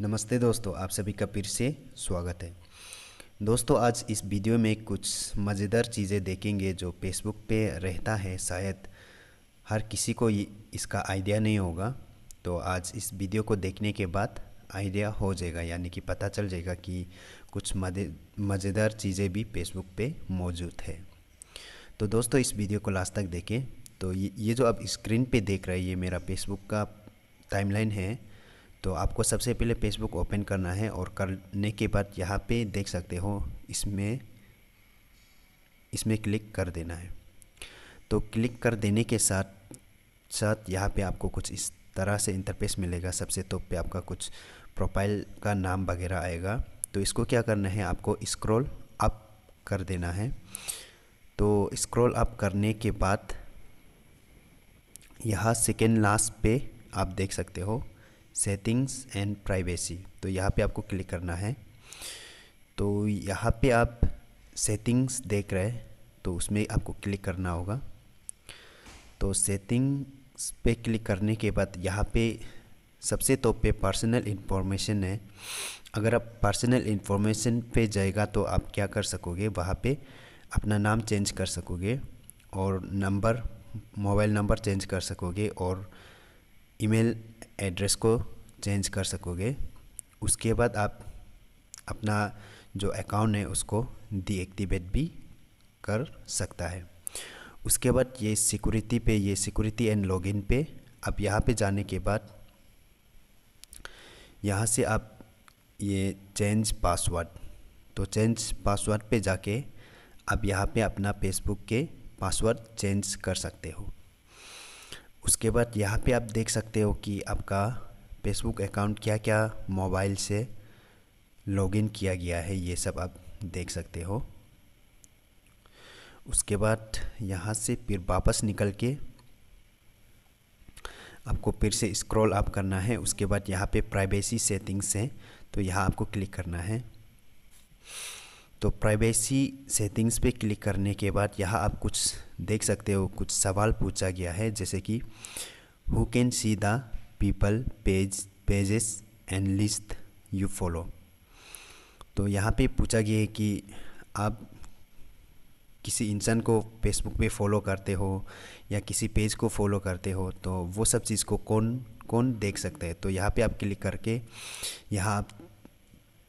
नमस्ते दोस्तों आप सभी का फिर से स्वागत है दोस्तों आज इस वीडियो में कुछ मज़ेदार चीज़ें देखेंगे जो फेसबुक पे रहता है शायद हर किसी को इसका आइडिया नहीं होगा तो आज इस वीडियो को देखने के बाद आइडिया हो जाएगा यानी कि पता चल जाएगा कि कुछ मज़ेदार चीज़ें भी फेसबुक पे मौजूद है तो दोस्तों इस वीडियो को लास्ट तक देखें तो ये जो आप स्क्रीन पे देख रहे हैं ये मेरा फेसबुक का टाइमलाइन है तो आपको सबसे पहले फेसबुक ओपन करना है और करने के बाद यहाँ पे देख सकते हो इसमें इसमें क्लिक कर देना है तो क्लिक कर देने के साथ साथ यहाँ पे आपको कुछ इस तरह से इंटरफेस मिलेगा सबसे टॉप पे आपका कुछ प्रोफाइल का नाम वगैरह आएगा तो इसको क्या करना है आपको स्क्रॉल अप कर देना है तो स्क्रॉल अप करने के बाद यहाँ सेकेंड लास्ट पे आप देख सकते हो सेटिंग्स एंड प्राइवेसी तो यहाँ पे आपको क्लिक करना है तो यहाँ पे आप सेटिंग्स देख रहे हैं तो उसमें आपको क्लिक करना होगा तो सेटिंग्स पे क्लिक करने के बाद यहाँ पे सबसे तो पे पर्सनल इन्फॉर्मेशन है अगर आप पर्सनल इन्फॉर्मेशन पे जाएगा तो आप क्या कर सकोगे वहाँ पे अपना नाम चेंज कर सकोगे और नंबर मोबाइल नंबर चेंज कर सकोगे और ईमेल एड्रेस को चेंज कर सकोगे उसके बाद आप अपना जो अकाउंट है उसको डीएक्टिवेट भी कर सकता है उसके बाद ये सिक्योरिटी पे ये सिक्योरिटी एंड लॉगिन पे आप यहाँ पे जाने के बाद यहाँ से आप ये चेंज पासवर्ड तो चेंज पासवर्ड पे जाके आप यहाँ पे अपना फेसबुक के पासवर्ड चेंज कर सकते हो उसके बाद यहाँ पे आप देख सकते हो कि आपका फेसबुक अकाउंट क्या क्या मोबाइल से लॉगिन किया गया है ये सब आप देख सकते हो उसके बाद यहाँ से फिर वापस निकल के आपको फिर से स्क्रॉल अप करना है उसके बाद यहाँ पे प्राइवेसी सेटिंग्स हैं तो यहाँ आपको क्लिक करना है तो प्राइवेसी सेटिंग्स पे क्लिक करने के बाद यहाँ आप कुछ देख सकते हो कुछ सवाल पूछा गया है जैसे कि who can see the people page pages and list you follow तो यहाँ पे पूछा गया है कि आप किसी इंसान को फेसबुक पे फॉलो करते हो या किसी पेज को फॉलो करते हो तो वो सब चीज़ को कौन कौन देख सकता है तो यहाँ पे आप क्लिक करके यहाँ आप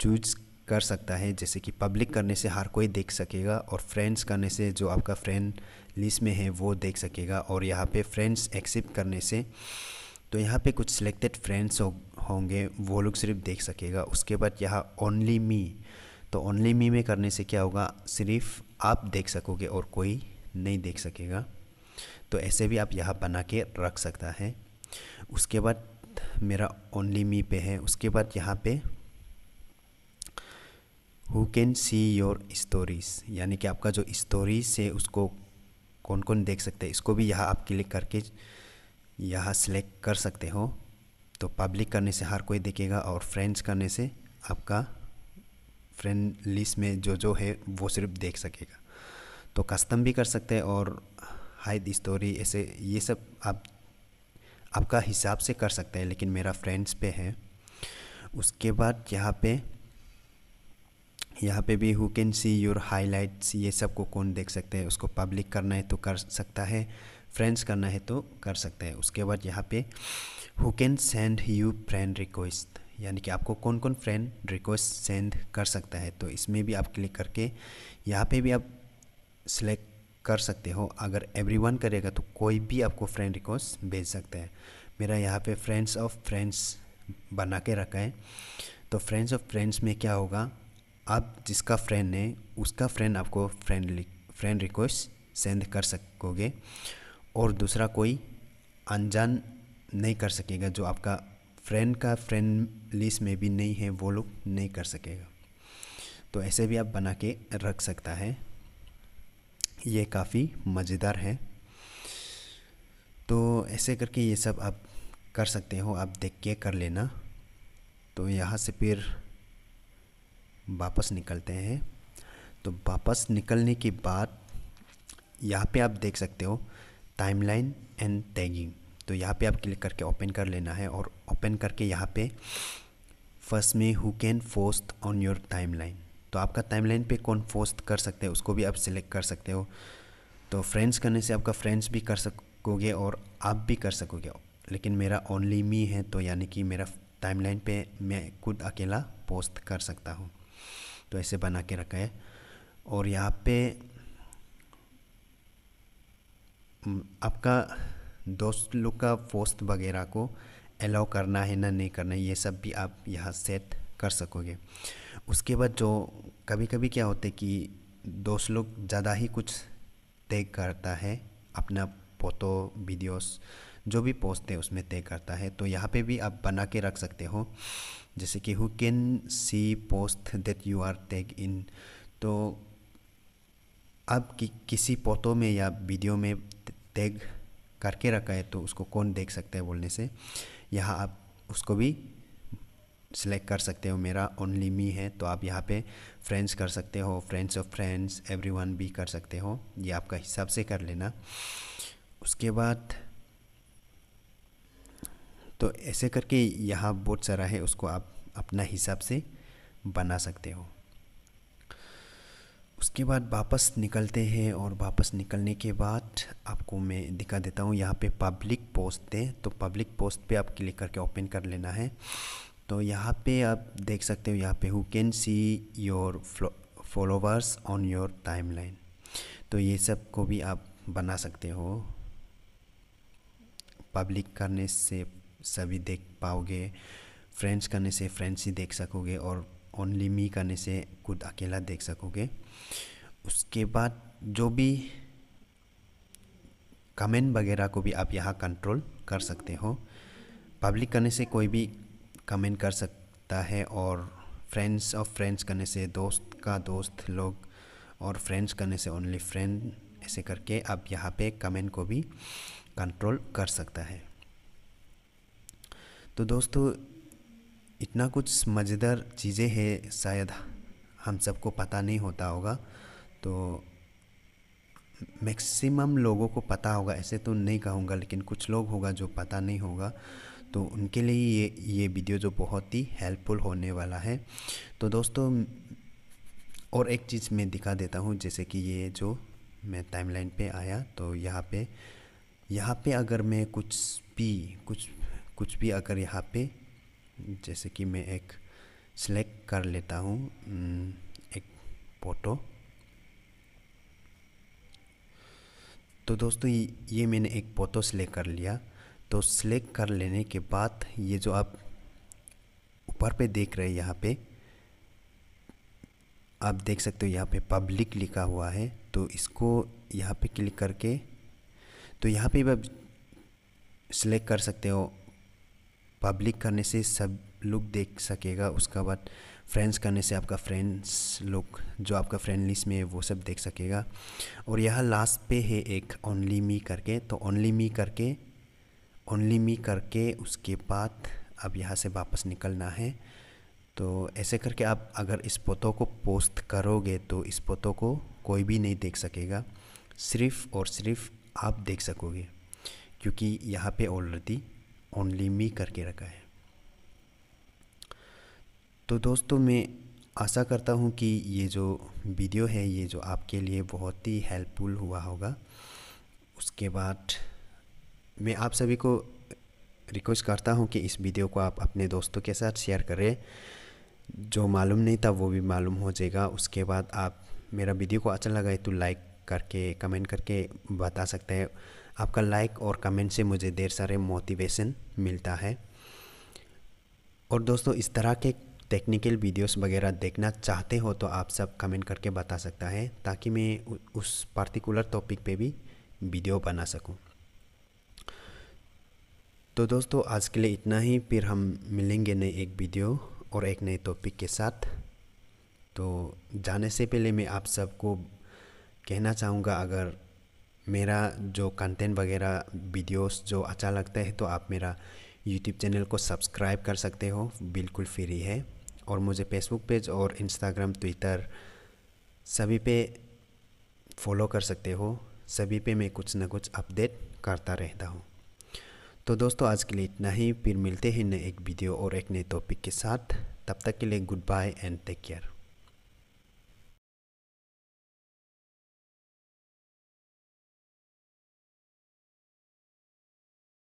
चूज कर सकता है जैसे कि पब्लिक करने से हर कोई देख सकेगा और फ्रेंड्स करने से जो आपका फ्रेंड लिस्ट में है वो देख सकेगा और यहाँ पे फ्रेंड्स एक्सेप्ट करने से तो यहाँ पे कुछ सिलेक्टेड फ्रेंड्स हो, होंगे वो लोग सिर्फ देख सकेगा उसके बाद यहाँ ओनली मी तो ओनली मी में करने से क्या होगा सिर्फ आप देख सकोगे और कोई नहीं देख सकेगा तो ऐसे भी आप यहाँ बना के रख सकता है उसके बाद मेरा ओनली मी पे है उसके बाद यहाँ पे who can see your stories यानी कि आपका जो स्टोरीज है उसको कौन कौन देख सकते हैं इसको भी यहाँ आप क्लिक करके यहाँ सेलेक्ट कर सकते हो तो पब्लिक करने से हर कोई देखेगा और फ्रेंड्स करने से आपका फ्रेंड लिस्ट में जो जो है वो सिर्फ देख सकेगा तो कस्टम भी कर सकते हैं और हाइड स्टोरी ऐसे ये सब आप आपका हिसाब से कर सकते हैं लेकिन मेरा फ्रेंड्स पे है उसके बाद यहाँ पे यहाँ पे भी who can see your highlights ये सब को कौन देख सकते हैं उसको पब्लिक करना है तो कर सकता है फ्रेंड्स करना है तो कर सकते हैं उसके बाद यहाँ पे who can send you friend request यानी कि आपको कौन कौन फ्रेंड रिक्वेस्ट सेंड कर सकता है तो इसमें भी आप क्लिक करके यहाँ पे भी आप सिलेक्ट कर सकते हो अगर एवरीवन करेगा तो कोई भी आपको फ्रेंड रिक्वेस्ट भेज सकता है मेरा यहाँ पे फ्रेंड्स ऑफ फ्रेंड्स बना के रखा है तो फ्रेंड्स ऑफ फ्रेंड्स में क्या होगा आप जिसका फ्रेंड है उसका फ्रेंड आपको फ्रेंड फ्रेंड रिक्वेस्ट सेंड कर सकोगे और दूसरा कोई अनजान नहीं कर सकेगा जो आपका फ्रेंड का फ्रेंड लिस्ट में भी नहीं है वो लोग नहीं कर सकेगा तो ऐसे भी आप बना के रख सकता है ये काफ़ी मज़ेदार है तो ऐसे करके ये सब आप कर सकते हो आप देख के कर लेना तो यहाँ से फिर वापस निकलते हैं तो वापस निकलने के बाद यहाँ पे आप देख सकते हो टाइमलाइन एंड टैगिंग तो यहाँ पे आप क्लिक करके ओपन कर लेना है और ओपन करके यहाँ पे फर्स्ट में who can post on your timeline तो आपका टाइमलाइन पे कौन फोस्ट कर सकते हैं उसको भी आप सिलेक्ट कर सकते हो तो फ्रेंड्स करने से आपका फ्रेंड्स भी कर सकोगे और आप भी कर सकोगे लेकिन मेरा ओनली मी है तो यानी कि मेरा टाइमलाइन पे मैं खुद अकेला पोस्ट कर सकता हूँ तो ऐसे बना के रखा है और यहाँ पे आपका दोस्त लोग का पोस्ट वगैरह को अलाउ करना है ना नहीं करना है ये सब भी आप यहाँ सेट कर सकोगे उसके बाद जो कभी कभी क्या होता है कि दोस्त लोग ज़्यादा ही कुछ तय करता है अपना फोटो वीडियोस जो भी पोस्ट है उसमें तय करता है तो यहाँ पे भी आप बना के रख सकते हो जैसे कि who can see post that you are tag in तो आप कि, किसी फोटो में या वीडियो में टैग करके रखा है तो उसको कौन देख सकता है बोलने से यहाँ आप उसको भी सिलेक्ट कर सकते हो मेरा ओनली मी है तो आप यहाँ पे फ्रेंड्स कर सकते हो फ्रेंड्स ऑफ फ्रेंड्स एवरीवन भी कर सकते हो ये आपका हिसाब से कर लेना उसके बाद तो ऐसे करके यहाँ बहुत सारा है उसको आप अपना हिसाब से बना सकते हो उसके बाद वापस निकलते हैं और वापस निकलने के बाद आपको मैं दिखा देता हूँ यहाँ पे पब्लिक पोस्ट है तो पब्लिक पोस्ट पे आप क्लिक करके ओपन कर लेना है तो यहाँ पे आप देख सकते हो यहाँ पे who can see your followers on your timeline तो ये सब को भी आप बना सकते हो पब्लिक करने से सभी देख पाओगे फ्रेंड्स करने से फ्रेंड्स ही देख सकोगे और ओनली मी करने से खुद अकेला देख सकोगे उसके बाद जो भी कमेंट वगैरह को भी आप यहाँ कंट्रोल कर सकते हो पब्लिक करने से कोई भी कमेंट कर सकता है और फ्रेंड्स ऑफ फ्रेंड्स करने से दोस्त का दोस्त लोग और फ्रेंड्स करने से ओनली फ्रेंड ऐसे करके आप यहाँ पे कमेंट को भी कंट्रोल कर सकता है तो दोस्तों इतना कुछ मज़ेदार चीज़ें हैं शायद हम सबको पता नहीं होता होगा तो मैक्सिमम लोगों को पता होगा ऐसे तो नहीं कहूँगा लेकिन कुछ लोग होगा जो पता नहीं होगा तो उनके लिए ये ये वीडियो जो बहुत ही हेल्पफुल होने वाला है तो दोस्तों और एक चीज़ मैं दिखा देता हूँ जैसे कि ये जो मैं टाइमलाइन पे आया तो यहाँ पे यहाँ पे अगर मैं कुछ भी कुछ कुछ भी अगर यहाँ पे जैसे कि मैं एक सिलेक्ट कर लेता हूँ एक फ़ोटो तो दोस्तों ये मैंने एक फ़ोटो सेलेक्ट कर लिया तो सेलेक्ट कर लेने के बाद ये जो आप ऊपर पे देख रहे हैं यहाँ पे आप देख सकते हो यहाँ पे पब्लिक लिखा हुआ है तो इसको यहाँ पे क्लिक करके तो यहाँ पे भी आप सिलेक्ट कर सकते हो पब्लिक करने से सब लोग देख सकेगा उसका बाद फ्रेंड्स करने से आपका फ्रेंड्स लोग जो आपका फ्रेंड लिस्ट में है वो सब देख सकेगा और यह लास्ट पे है एक ओनली मी करके तो ओनली मी करके ओनली मी करके उसके बाद अब यहाँ से वापस निकलना है तो ऐसे करके आप अगर इस पोतों को पोस्ट करोगे तो इस पोतों को कोई भी नहीं देख सकेगा सिर्फ़ और सिर्फ आप देख सकोगे क्योंकि यहाँ पे ऑलरेडी ओनली मी करके रखा है तो दोस्तों मैं आशा करता हूँ कि ये जो वीडियो है ये जो आपके लिए बहुत ही हेल्पफुल हुआ होगा उसके बाद मैं आप सभी को रिक्वेस्ट करता हूँ कि इस वीडियो को आप अपने दोस्तों के साथ शेयर करें जो मालूम नहीं था वो भी मालूम हो जाएगा उसके बाद आप मेरा वीडियो को अच्छा लगा है तो लाइक करके कमेंट करके बता सकते हैं आपका लाइक और कमेंट से मुझे ढेर सारे मोटिवेशन मिलता है और दोस्तों इस तरह के टेक्निकल वीडियोस वगैरह देखना चाहते हो तो आप सब कमेंट करके बता सकता है ताकि मैं उस पार्टिकुलर टॉपिक पे भी वीडियो बना सकूं तो दोस्तों आज के लिए इतना ही फिर हम मिलेंगे नए एक वीडियो और एक नए टॉपिक के साथ तो जाने से पहले मैं आप सबको कहना चाहूँगा अगर मेरा जो कंटेंट वगैरह वीडियोस जो अच्छा लगता है तो आप मेरा यूट्यूब चैनल को सब्सक्राइब कर सकते हो बिल्कुल फ्री है और मुझे फेसबुक पेज और इंस्टाग्राम ट्विटर सभी पे फॉलो कर सकते हो सभी पे मैं कुछ ना कुछ अपडेट करता रहता हूँ तो दोस्तों आज के लिए इतना ही फिर मिलते हैं नए एक वीडियो और एक नए टॉपिक के साथ तब तक के लिए good bye and take care